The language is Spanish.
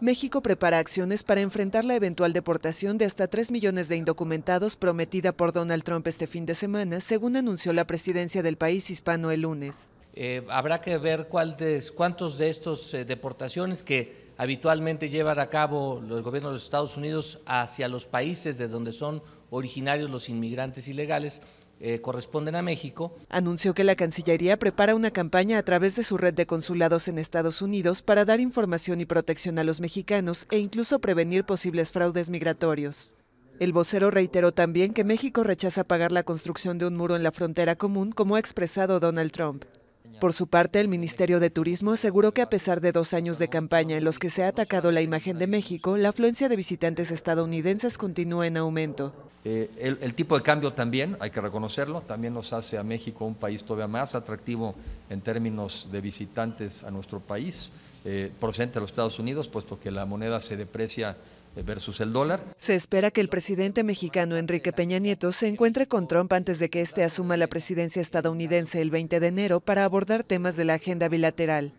México prepara acciones para enfrentar la eventual deportación de hasta 3 millones de indocumentados prometida por Donald Trump este fin de semana, según anunció la presidencia del país hispano el lunes. Eh, habrá que ver cuál de, cuántos de estos eh, deportaciones que habitualmente llevan a cabo los gobiernos de los Estados Unidos hacia los países de donde son originarios los inmigrantes ilegales eh, corresponden a México. Anunció que la Cancillería prepara una campaña a través de su red de consulados en Estados Unidos para dar información y protección a los mexicanos e incluso prevenir posibles fraudes migratorios. El vocero reiteró también que México rechaza pagar la construcción de un muro en la frontera común, como ha expresado Donald Trump. Por su parte, el Ministerio de Turismo aseguró que a pesar de dos años de campaña en los que se ha atacado la imagen de México, la afluencia de visitantes estadounidenses continúa en aumento. Eh, el, el, tipo de cambio también, hay que reconocerlo, también nos hace a México un país todavía más atractivo en términos de visitantes a nuestro país. Eh, procedente de los Estados Unidos, puesto que la moneda se deprecia eh, versus el dólar. Se espera que el presidente mexicano Enrique Peña Nieto se encuentre con Trump antes de que éste asuma la presidencia estadounidense el 20 de enero para abordar temas de la agenda bilateral.